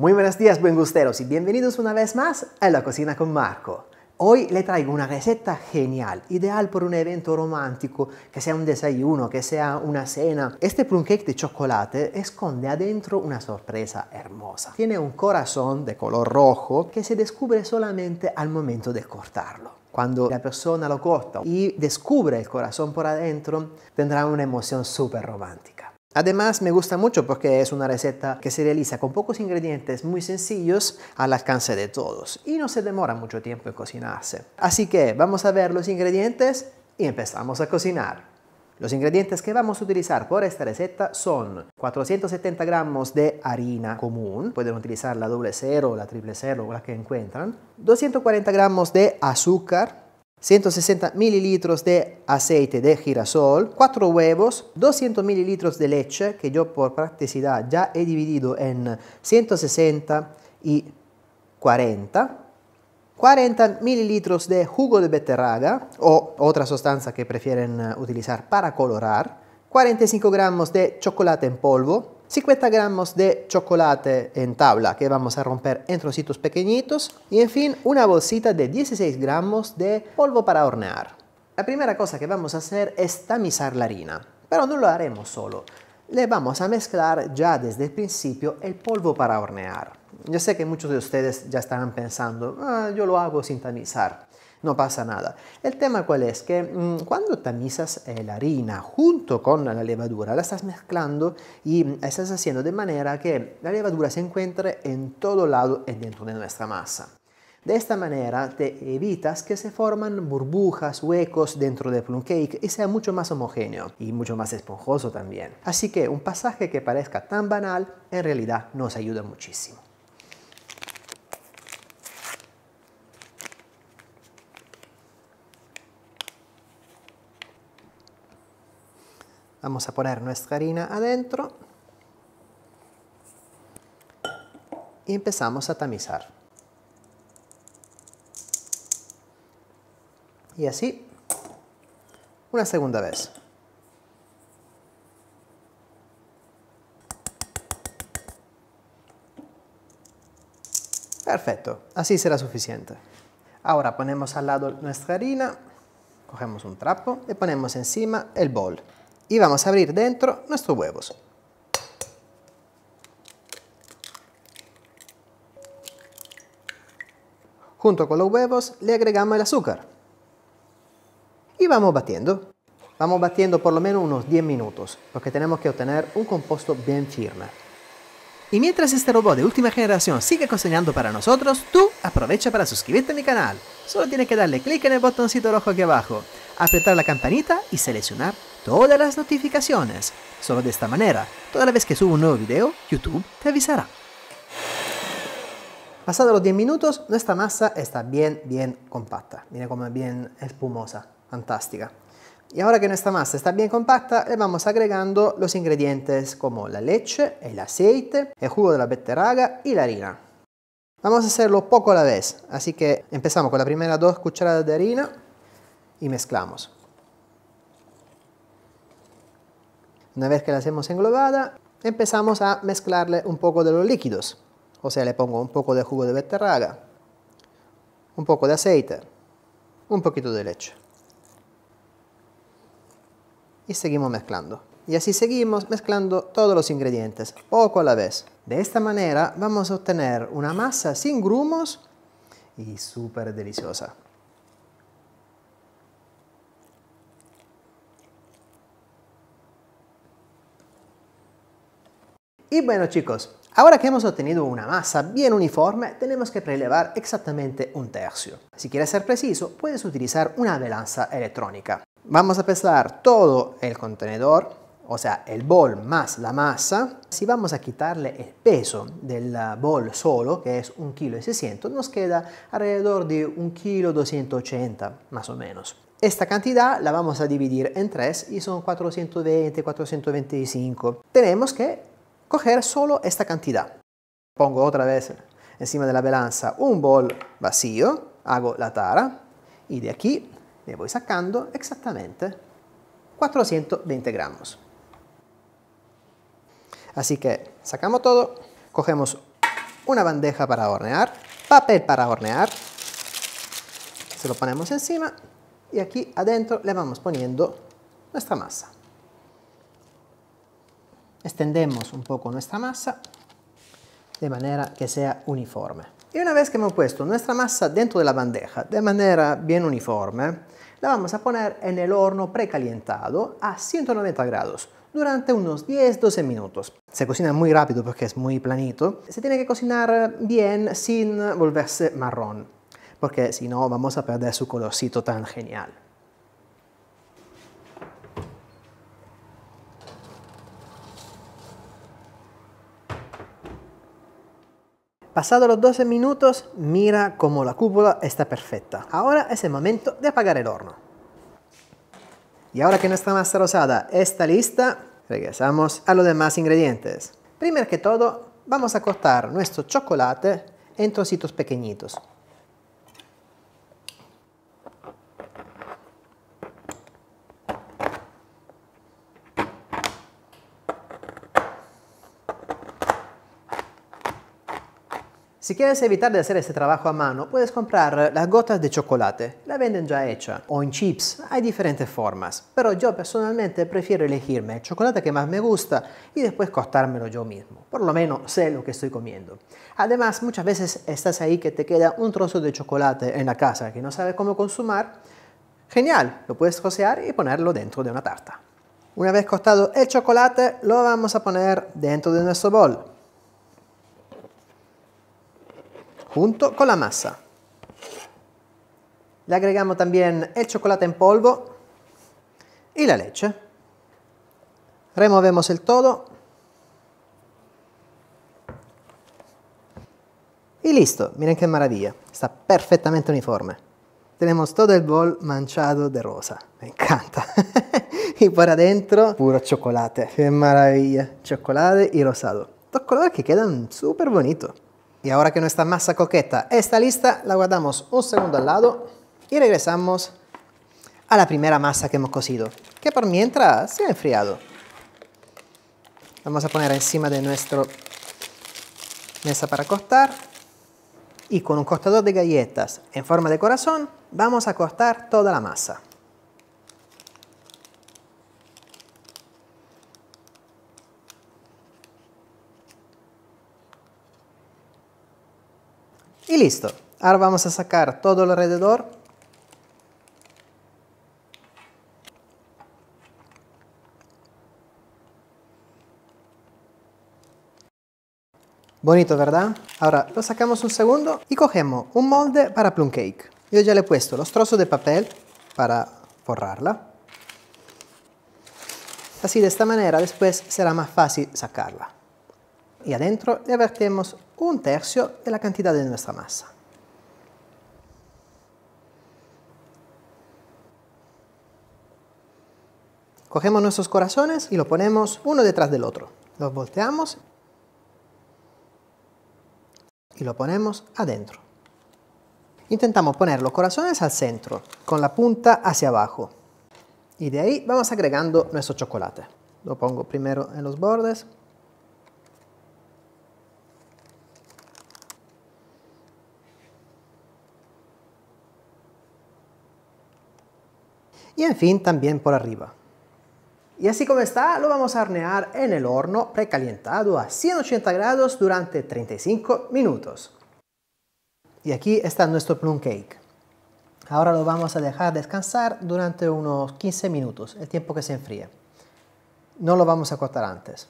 Muy buenos días, buen gusteros, y bienvenidos una vez más a La Cocina con Marco. Hoy le traigo una receta genial, ideal por un evento romántico, que sea un desayuno, que sea una cena. Este plum cake de chocolate esconde adentro una sorpresa hermosa. Tiene un corazón de color rojo que se descubre solamente al momento de cortarlo. Cuando la persona lo corta y descubre el corazón por adentro, tendrá una emoción súper romántica. Además me gusta mucho porque es una receta que se realiza con pocos ingredientes muy sencillos al alcance de todos y no se demora mucho tiempo en cocinarse. Así que vamos a ver los ingredientes y empezamos a cocinar. Los ingredientes que vamos a utilizar por esta receta son 470 gramos de harina común, pueden utilizar la doble cero, la triple cero o la que encuentran, 240 gramos de azúcar, 160 mililitros de aceite de girasol, 4 huevos, 200 mililitros de leche, que yo por practicidad ya he dividido en 160 y 40, 40 mililitros de jugo de beterraga o otra sustancia que prefieren eh, utilizar para colorar, 45 gramos de chocolate en polvo, 50 gramos de chocolate en tabla que vamos a romper en trocitos pequeñitos y en fin una bolsita de 16 gramos de polvo para hornear. La primera cosa que vamos a hacer es tamizar la harina, pero no lo haremos solo. Le vamos a mezclar ya desde el principio el polvo para hornear. Yo sé que muchos de ustedes ya estarán pensando, ah, yo lo hago sin tamizar no pasa nada. El tema cuál es que mm, cuando tamizas eh, la harina junto con la levadura, la estás mezclando y mm, estás haciendo de manera que la levadura se encuentre en todo lado y dentro de nuestra masa. De esta manera te evitas que se forman burbujas, huecos dentro del plum cake y sea mucho más homogéneo y mucho más esponjoso también. Así que un pasaje que parezca tan banal en realidad nos ayuda muchísimo. Vamos a poner nuestra harina adentro y empezamos a tamizar. Y así, una segunda vez. Perfecto, así será suficiente. Ahora ponemos al lado nuestra harina, cogemos un trapo y ponemos encima el bol y vamos a abrir dentro nuestros huevos. Junto con los huevos le agregamos el azúcar y vamos batiendo. Vamos batiendo por lo menos unos 10 minutos porque tenemos que obtener un composto bien firme. Y mientras este robot de última generación sigue cocinando para nosotros, tú aprovecha para suscribirte a mi canal. Solo tienes que darle clic en el botoncito rojo aquí abajo apretar la campanita y seleccionar todas las notificaciones. Solo de esta manera, toda vez que subo un nuevo video, YouTube te avisará. Pasados los 10 minutos, nuestra masa está bien, bien compacta. Mira como bien espumosa, fantástica. Y ahora que nuestra masa está bien compacta, le vamos agregando los ingredientes como la leche, el aceite, el jugo de la beterraga y la harina. Vamos a hacerlo poco a la vez, así que empezamos con la primera dos cucharadas de harina y mezclamos. Una vez que la hacemos englobada, empezamos a mezclarle un poco de los líquidos. O sea, le pongo un poco de jugo de beterraga, un poco de aceite, un poquito de leche. Y seguimos mezclando. Y así seguimos mezclando todos los ingredientes, poco a la vez. De esta manera vamos a obtener una masa sin grumos y súper deliciosa. Y bueno chicos, ahora que hemos obtenido una masa bien uniforme, tenemos que prelevar exactamente un tercio. Si quieres ser preciso, puedes utilizar una balanza electrónica. Vamos a pesar todo el contenedor, o sea, el bol más la masa. Si vamos a quitarle el peso del ah, bol solo, que es 1,6 kg, nos queda alrededor de 1,280 kg más o menos. Esta cantidad la vamos a dividir en tres, y son 420, 425. Tenemos que coger solo esta cantidad. Pongo otra vez encima de la balanza un bol vacío, hago la tara y de aquí le voy sacando exactamente 420 gramos. Así que sacamos todo, cogemos una bandeja para hornear, papel para hornear, se lo ponemos encima y aquí adentro le vamos poniendo nuestra masa extendemos un poco nuestra masa de manera que sea uniforme. Y una vez que hemos puesto nuestra masa dentro de la bandeja de manera bien uniforme, la vamos a poner en el horno precalentado a 190 grados durante unos 10-12 minutos. Se cocina muy rápido porque es muy planito. Se tiene que cocinar bien sin volverse marrón, porque si no vamos a perder su colorcito tan genial. Pasados los 12 minutos, mira cómo la cúpula está perfecta. Ahora es el momento de apagar el horno. Y ahora que nuestra masa rosada está lista, regresamos a los demás ingredientes. Primero que todo, vamos a cortar nuestro chocolate en trocitos pequeñitos. Si quieres evitar de hacer este trabajo a mano, puedes comprar las gotas de chocolate, la venden ya hecha, o en chips, hay diferentes formas, pero yo personalmente prefiero elegirme el chocolate que más me gusta y después costármelo yo mismo, por lo menos sé lo que estoy comiendo. Además, muchas veces estás ahí que te queda un trozo de chocolate en la casa que no sabes cómo consumar, genial, lo puedes cosear y ponerlo dentro de una tarta. Una vez costado el chocolate, lo vamos a poner dentro de nuestro bol. junto con la masa. Le agregamos también el chocolate en polvo y la leche. Removemos el todo. Y listo, miren qué maravilla, está perfectamente uniforme. Tenemos todo el bol manchado de rosa, me encanta. y para adentro, puro chocolate, qué maravilla, chocolate y rosado. Dos colores que quedan súper bonitos. Y ahora que nuestra masa coqueta está lista, la guardamos un segundo al lado y regresamos a la primera masa que hemos cocido, que por mientras se ha enfriado. Vamos a poner encima de nuestra mesa para costar y con un costador de galletas en forma de corazón vamos a cortar toda la masa. Y listo. Ahora vamos a sacar todo alrededor. Bonito, ¿verdad? Ahora lo sacamos un segundo y cogemos un molde para plum cake. Yo ya le he puesto los trozos de papel para forrarla. Así de esta manera después será más fácil sacarla y adentro le vertemos un tercio de la cantidad de nuestra masa. Cogemos nuestros corazones y lo ponemos uno detrás del otro. Los volteamos y lo ponemos adentro. Intentamos poner los corazones al centro, con la punta hacia abajo. Y de ahí vamos agregando nuestro chocolate. Lo pongo primero en los bordes y en fin también por arriba. Y así como está, lo vamos a hornear en el horno precalentado a 180 grados durante 35 minutos. Y aquí está nuestro plum cake. Ahora lo vamos a dejar descansar durante unos 15 minutos, el tiempo que se enfríe. No lo vamos a cortar antes.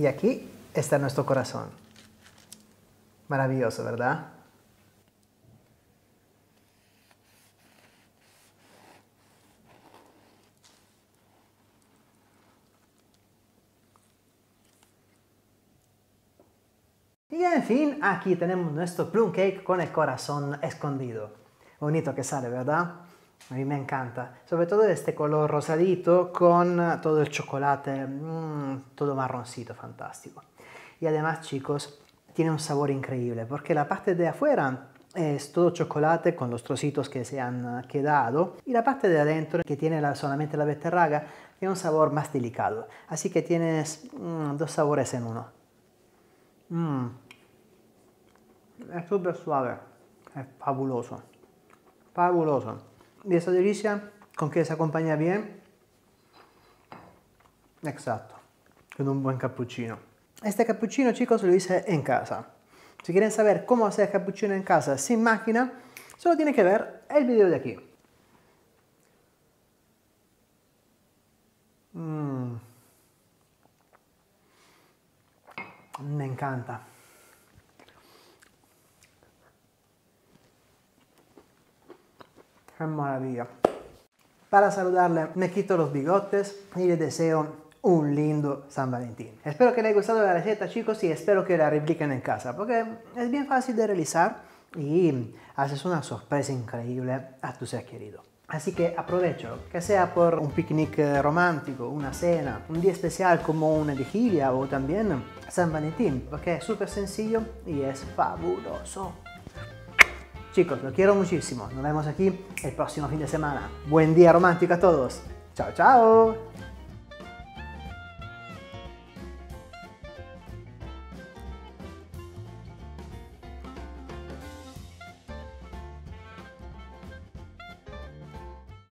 y aquí está nuestro corazón. Maravilloso, ¿verdad? Y en fin, aquí tenemos nuestro plum cake con el corazón escondido. Bonito que sale, ¿verdad? A mí me encanta, sobre todo este color rosadito con eh, todo el chocolate, mm, todo marroncito, fantástico. Y además, chicos, tiene un sabor increíble porque la parte de afuera es todo chocolate con los trocitos que se han eh, quedado y la parte de adentro que tiene solamente la beterraga tiene un sabor más delicado. Así que tienes mm, dos sabores en uno. Mm. Es súper suave, es fabuloso, fabuloso. Y esa delicia, con que se acompaña bien, exacto, con un buen cappuccino. Este cappuccino, chicos, lo hice en casa. Si quieren saber cómo hacer cappuccino en casa sin máquina, solo tienen que ver el video de aquí. Mm. Me encanta. ¡Qué maravilla! Para saludarle me quito los bigotes y le deseo un lindo San Valentín. Espero que les haya gustado la receta chicos y espero que la repliquen en casa porque es bien fácil de realizar y haces una sorpresa increíble a tu ser querido. Así que aprovecho, que sea por un picnic eh, romántico, una cena, un día especial como una vigilia o también San Valentín, porque es súper sencillo y es fabuloso. Chicos, los quiero muchísimo. Nos vemos aquí el próximo fin de semana. Buen día romántico a todos. Chao, chao.